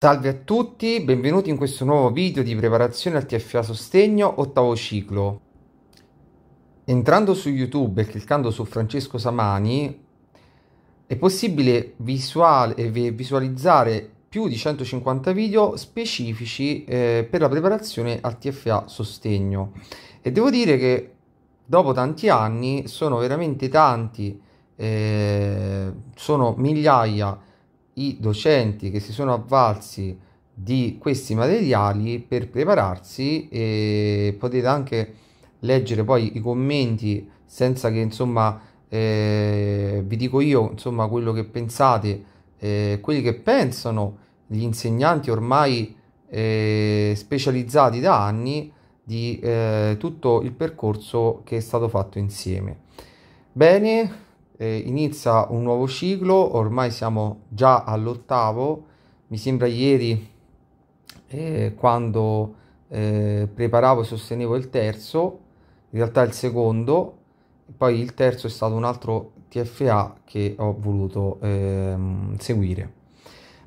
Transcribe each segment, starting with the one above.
Salve a tutti, benvenuti in questo nuovo video di preparazione al TFA Sostegno ottavo ciclo. Entrando su YouTube e cliccando su Francesco Samani è possibile visual eh, visualizzare più di 150 video specifici eh, per la preparazione al TFA Sostegno e devo dire che dopo tanti anni sono veramente tanti, eh, sono migliaia di i docenti che si sono avvalsi di questi materiali per prepararsi e potete anche leggere poi i commenti senza che insomma eh, vi dico io insomma quello che pensate eh, quelli che pensano gli insegnanti ormai eh, specializzati da anni di eh, tutto il percorso che è stato fatto insieme bene eh, inizia un nuovo ciclo, ormai siamo già all'ottavo, mi sembra ieri eh, quando eh, preparavo e sostenevo il terzo, in realtà il secondo, poi il terzo è stato un altro TFA che ho voluto ehm, seguire.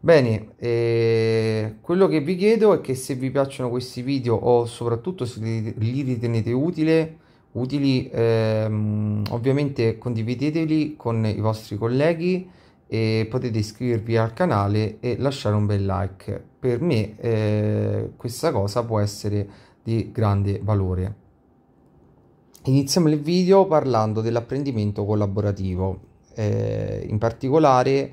Bene, eh, quello che vi chiedo è che se vi piacciono questi video o soprattutto se li ritenete utile, utili. Ehm, ovviamente condivideteli con i vostri colleghi e potete iscrivervi al canale e lasciare un bel like. Per me eh, questa cosa può essere di grande valore. Iniziamo il video parlando dell'apprendimento collaborativo. Eh, in particolare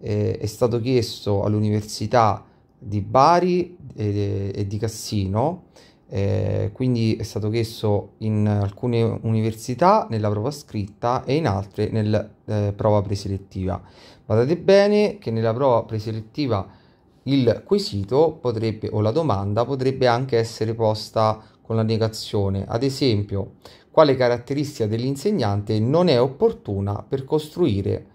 eh, è stato chiesto all'Università di Bari eh, e di Cassino eh, quindi è stato chiesto in alcune università nella prova scritta e in altre nella eh, prova preselettiva. Guardate bene che nella prova preselettiva il quesito potrebbe o la domanda potrebbe anche essere posta con la negazione. Ad esempio, quale caratteristica dell'insegnante non è opportuna per costruire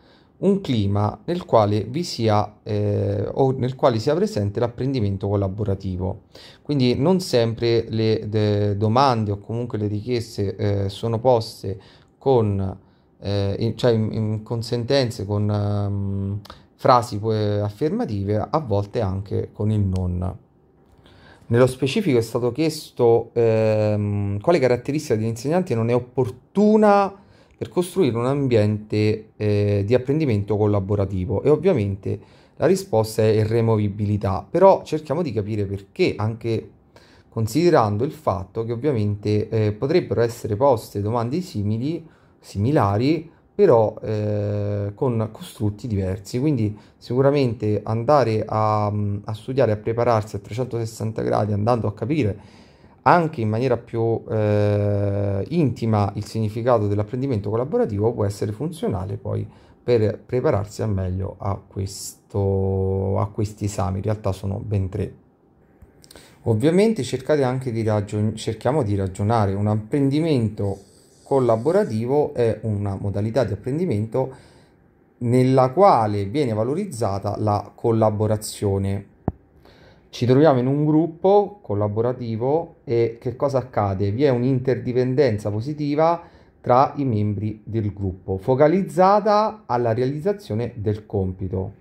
un clima nel quale vi sia eh, o nel quale sia presente l'apprendimento collaborativo. Quindi non sempre le domande o comunque le richieste eh, sono poste con eh, in, cioè in, in, con sentenze, con um, frasi affermative, a volte anche con il non. Nello specifico è stato chiesto ehm, quale caratteristica di insegnante non è opportuna per costruire un ambiente eh, di apprendimento collaborativo e ovviamente la risposta è irremovibilità, però cerchiamo di capire perché anche considerando il fatto che ovviamente eh, potrebbero essere poste domande simili, similari, però eh, con costrutti diversi. Quindi sicuramente andare a, mm, a, studiare, a prepararsi a 360 gradi, andando a capire anche in maniera più eh, intima il significato dell'apprendimento collaborativo può essere funzionale poi per prepararsi al meglio a, questo, a questi esami. In realtà sono ben tre. Ovviamente cercate anche di, ragion- cerchiamo di ragionare. Un apprendimento collaborativo è una modalità di apprendimento nella quale viene valorizzata la collaborazione ci troviamo in un gruppo collaborativo e che cosa accade? Vi è un'interdipendenza positiva tra i membri del gruppo, focalizzata alla realizzazione del compito.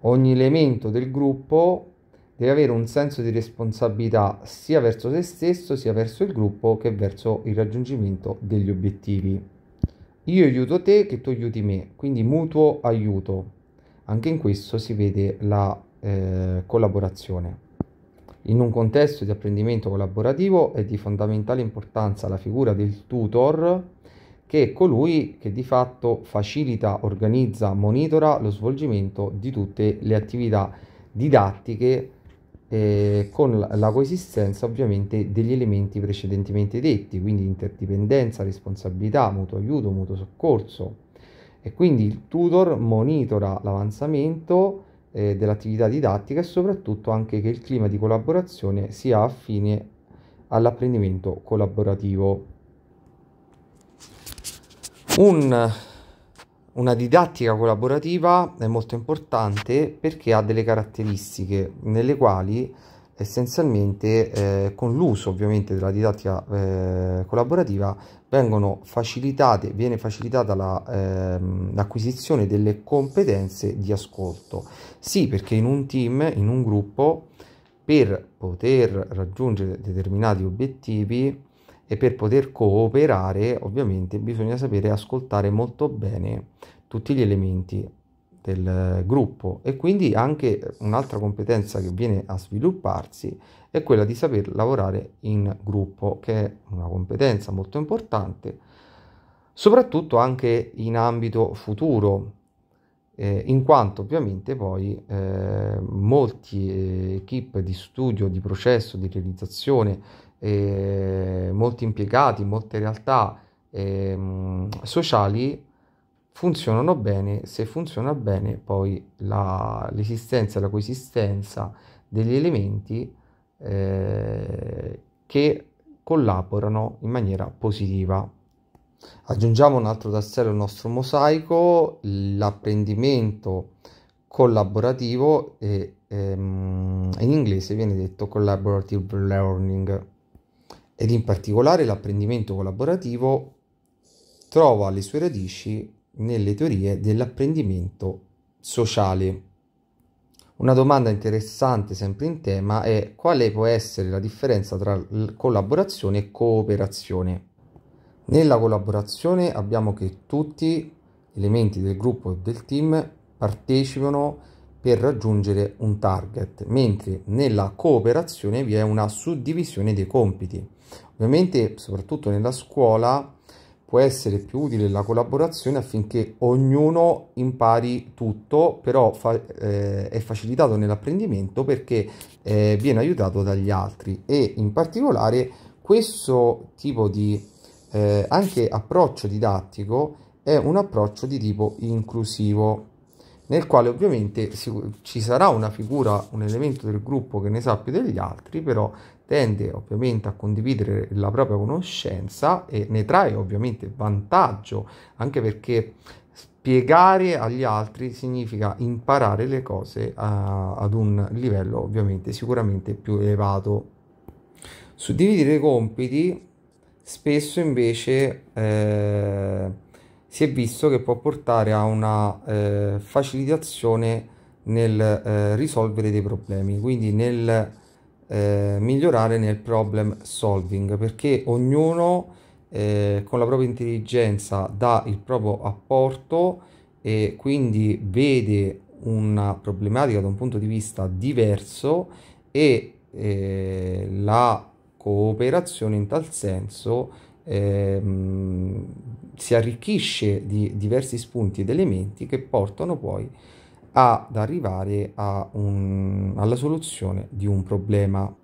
Ogni elemento del gruppo deve avere un senso di responsabilità sia verso se stesso, sia verso il gruppo che verso il raggiungimento degli obiettivi. Io aiuto te che tu aiuti me, quindi mutuo aiuto. Anche in questo si vede la eh, collaborazione. In un contesto di apprendimento collaborativo è di fondamentale importanza la figura del tutor, che è colui che di fatto facilita, organizza, monitora lo svolgimento di tutte le attività didattiche eh, con la coesistenza ovviamente degli elementi precedentemente detti, quindi interdipendenza, responsabilità, mutuo aiuto, mutuo soccorso. E quindi il tutor monitora l'avanzamento eh, dell'attività didattica e soprattutto anche che il clima di collaborazione sia affine all'apprendimento collaborativo. Un, una didattica collaborativa è molto importante perché ha delle caratteristiche nelle quali essenzialmente eh, con l'uso ovviamente della didattica eh, collaborativa vengono facilitate, viene facilitata ehm, l'acquisizione la, eh, delle competenze di ascolto. Sì, perché in un team, in un gruppo, per poter raggiungere determinati obiettivi e per poter cooperare, ovviamente bisogna sapere ascoltare molto bene tutti gli elementi del eh, gruppo e quindi anche un'altra competenza che viene a svilupparsi è quella di saper lavorare in gruppo che è una competenza molto importante soprattutto anche in ambito futuro eh, in quanto ovviamente poi eh, molti equip di studio di processo di realizzazione eh, molti impiegati molte realtà ehm, sociali funzionano bene, se funziona bene poi la, l'esistenza e la coesistenza degli elementi eh, che collaborano in maniera positiva. Aggiungiamo un altro tassello al nostro mosaico, l'apprendimento collaborativo e ehm, in inglese viene detto collaborative learning ed in particolare l'apprendimento collaborativo trova le sue radici nelle teorie dell'apprendimento sociale. Una domanda interessante sempre in tema è quale può essere la differenza tra collaborazione e cooperazione. Nella collaborazione abbiamo che tutti gli elementi del gruppo e del team partecipano per raggiungere un target, mentre nella cooperazione vi è una suddivisione dei compiti. Ovviamente, soprattutto nella scuola, può essere più utile la collaborazione affinché ognuno impari tutto, però fa, eh, è facilitato nell'apprendimento perché eh, viene aiutato dagli altri e in particolare questo tipo di eh, anche approccio didattico è un approccio di tipo inclusivo nel quale ovviamente ci sarà una figura, un elemento del gruppo che ne sa più degli altri, però tende ovviamente a condividere la propria conoscenza e ne trae ovviamente vantaggio, anche perché spiegare agli altri significa imparare le cose a, ad un livello ovviamente sicuramente più elevato. Suddividere i compiti spesso invece eh, si è visto che può portare a una eh, facilitazione nel eh, risolvere dei problemi, quindi nel eh, migliorare nel problem solving perché ognuno eh, con la propria intelligenza dà il proprio apporto e quindi vede una problematica da un punto di vista diverso e eh, la cooperazione in tal senso ehm, si arricchisce di diversi spunti ed elementi che portano poi ad arrivare un, alla soluzione di un problema.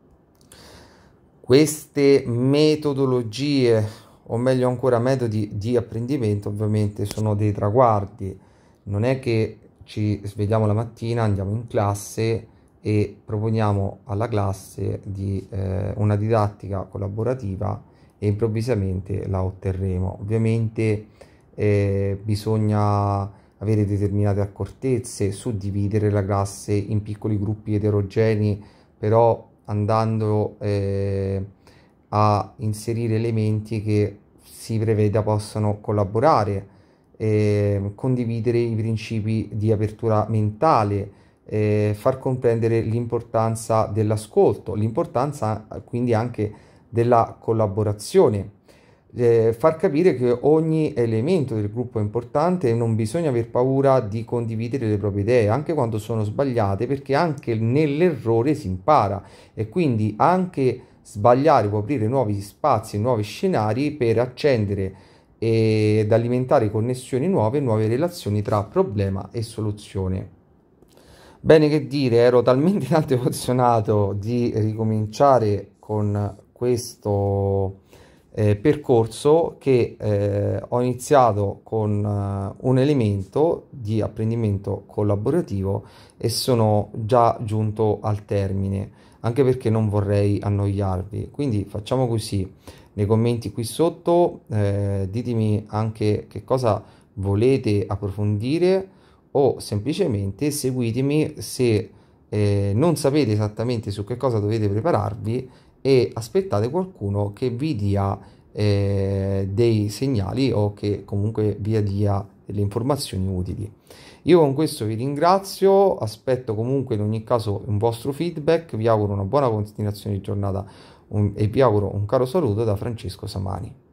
Queste metodologie, o meglio ancora metodi di apprendimento, ovviamente sono dei traguardi. Non è che ci svegliamo la mattina, andiamo in classe e proponiamo alla classe di, eh, una didattica collaborativa e improvvisamente la otterremo. Ovviamente eh, bisogna avere determinate accortezze, suddividere la classe in piccoli gruppi eterogenei, però andando eh, a inserire elementi che si preveda possano collaborare, eh, condividere i principi di apertura mentale, eh, far comprendere l'importanza dell'ascolto, l'importanza quindi anche della collaborazione eh, far capire che ogni elemento del gruppo è importante e non bisogna aver paura di condividere le proprie idee, anche quando sono sbagliate, perché anche nell'errore si impara e quindi anche sbagliare può aprire nuovi spazi, nuovi scenari per accendere ed alimentare connessioni nuove e nuove relazioni tra problema e soluzione. Bene che dire, ero talmente tanto emozionato di ricominciare con questo eh, percorso che eh, ho iniziato con eh, un elemento di apprendimento collaborativo e sono già giunto al termine, anche perché non vorrei annoiarvi. Quindi facciamo così, nei commenti qui sotto eh, ditemi anche che cosa volete approfondire o semplicemente seguitemi se eh, non sapete esattamente su che cosa dovete prepararvi e aspettate qualcuno che vi dia eh, dei segnali o che comunque vi dia delle informazioni utili. Io con questo vi ringrazio, aspetto comunque in ogni caso un vostro feedback, vi auguro una buona continuazione di giornata un, e vi auguro un caro saluto da Francesco Samani.